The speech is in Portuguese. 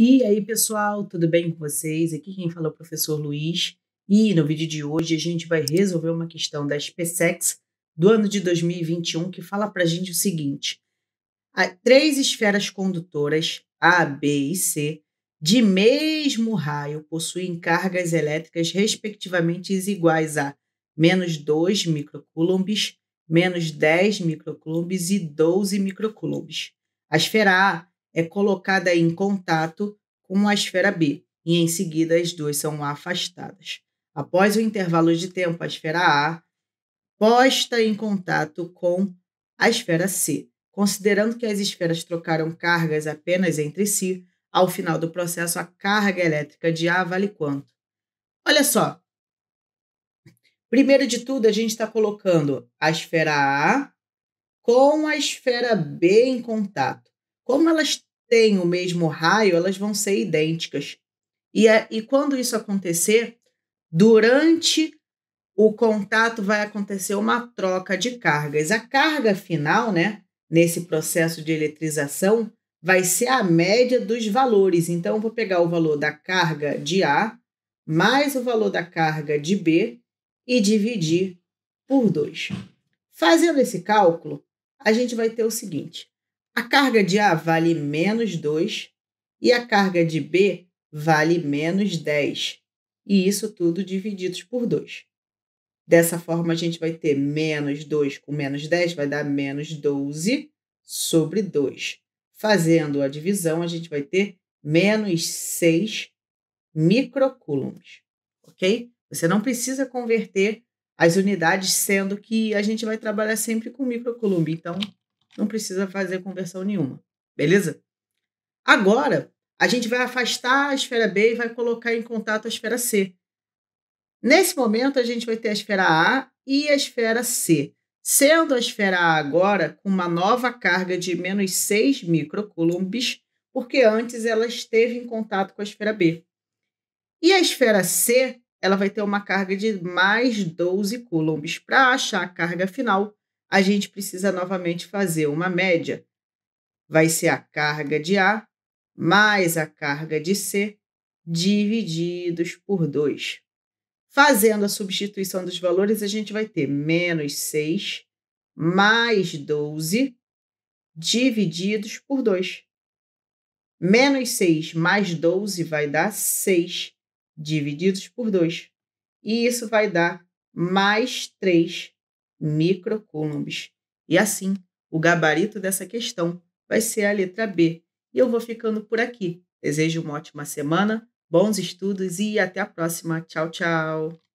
E aí, pessoal, tudo bem com vocês? Aqui quem fala é o professor Luiz. E no vídeo de hoje a gente vai resolver uma questão da SpaceX do ano de 2021 que fala para a gente o seguinte: há três esferas condutoras A, B e C de mesmo raio possuem cargas elétricas respectivamente iguais a menos 2 microcoulombs, menos 10 microcoulombs e 12 microcoulombs. A esfera A é colocada em contato com a esfera B e em seguida as duas são afastadas. Após o intervalo de tempo, a esfera A posta em contato com a esfera C. Considerando que as esferas trocaram cargas apenas entre si, ao final do processo a carga elétrica de A vale quanto? Olha só. Primeiro de tudo, a gente está colocando a esfera A com a esfera B em contato. Como elas têm o mesmo raio, elas vão ser idênticas. E, é, e quando isso acontecer, durante o contato vai acontecer uma troca de cargas. A carga final, né, nesse processo de eletrização, vai ser a média dos valores. Então, eu vou pegar o valor da carga de A mais o valor da carga de B e dividir por 2. Fazendo esse cálculo, a gente vai ter o seguinte: a carga de A vale menos 2 e a carga de B vale menos 10. E isso tudo divididos por 2. Dessa forma, a gente vai ter menos 2 com menos 10, vai dar menos 12 sobre 2. Fazendo a divisão, a gente vai ter menos 6 microcoulombs, ok? Você não precisa converter as unidades, sendo que a gente vai trabalhar sempre com microcoulomb. Então, não precisa fazer conversão nenhuma. Beleza? Agora, a gente vai afastar a esfera B e vai colocar em contato a esfera C. Nesse momento, a gente vai ter a esfera A e a esfera C, sendo a esfera A agora com uma nova carga de menos 6 microcoulombs, porque antes ela esteve em contato com a esfera B. E a esfera C, ela vai ter uma carga de mais 12 coulombs. Para achar a carga final, a gente precisa novamente fazer uma média. Vai ser a carga de A mais a carga de C divididos por 2. Fazendo a substituição dos valores, a gente vai ter menos 6 mais 12 divididos por 2. Menos 6 mais 12 vai dar 6 divididos por 2. E isso vai dar mais 3 microcoulombs. E assim, o gabarito dessa questão vai ser a letra B. E eu vou ficando por aqui. Desejo uma ótima semana, bons estudos e até a próxima. Tchau, tchau!